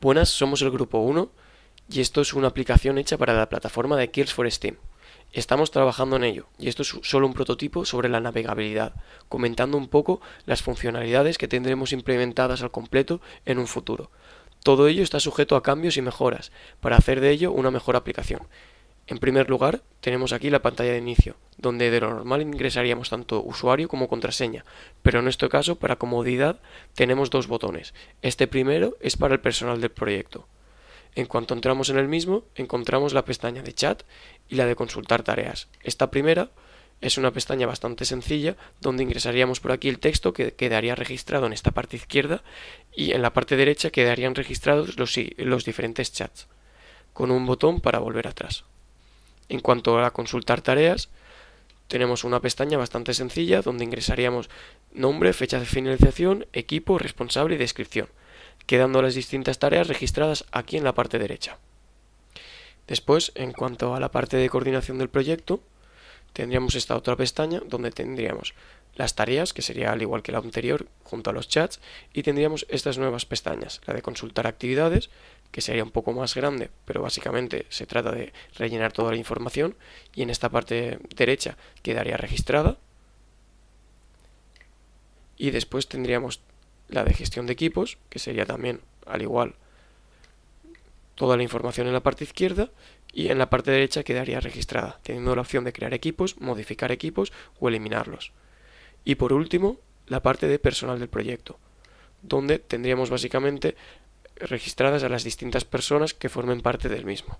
Buenas, somos el grupo 1 y esto es una aplicación hecha para la plataforma de Kills for Steam. Estamos trabajando en ello y esto es solo un prototipo sobre la navegabilidad, comentando un poco las funcionalidades que tendremos implementadas al completo en un futuro. Todo ello está sujeto a cambios y mejoras para hacer de ello una mejor aplicación. En primer lugar, tenemos aquí la pantalla de inicio, donde de lo normal ingresaríamos tanto usuario como contraseña, pero en este caso, para comodidad, tenemos dos botones. Este primero es para el personal del proyecto. En cuanto entramos en el mismo, encontramos la pestaña de chat y la de consultar tareas. Esta primera es una pestaña bastante sencilla, donde ingresaríamos por aquí el texto que quedaría registrado en esta parte izquierda y en la parte derecha quedarían registrados los, los diferentes chats, con un botón para volver atrás. En cuanto a consultar tareas, tenemos una pestaña bastante sencilla donde ingresaríamos nombre, fecha de finalización, equipo, responsable y descripción, quedando las distintas tareas registradas aquí en la parte derecha. Después, en cuanto a la parte de coordinación del proyecto, tendríamos esta otra pestaña donde tendríamos las tareas, que sería al igual que la anterior, junto a los chats, y tendríamos estas nuevas pestañas, la de consultar actividades, que sería un poco más grande, pero básicamente se trata de rellenar toda la información, y en esta parte derecha quedaría registrada, y después tendríamos la de gestión de equipos, que sería también al igual toda la información en la parte izquierda y en la parte derecha quedaría registrada, teniendo la opción de crear equipos, modificar equipos o eliminarlos. Y por último, la parte de personal del proyecto, donde tendríamos básicamente registradas a las distintas personas que formen parte del mismo.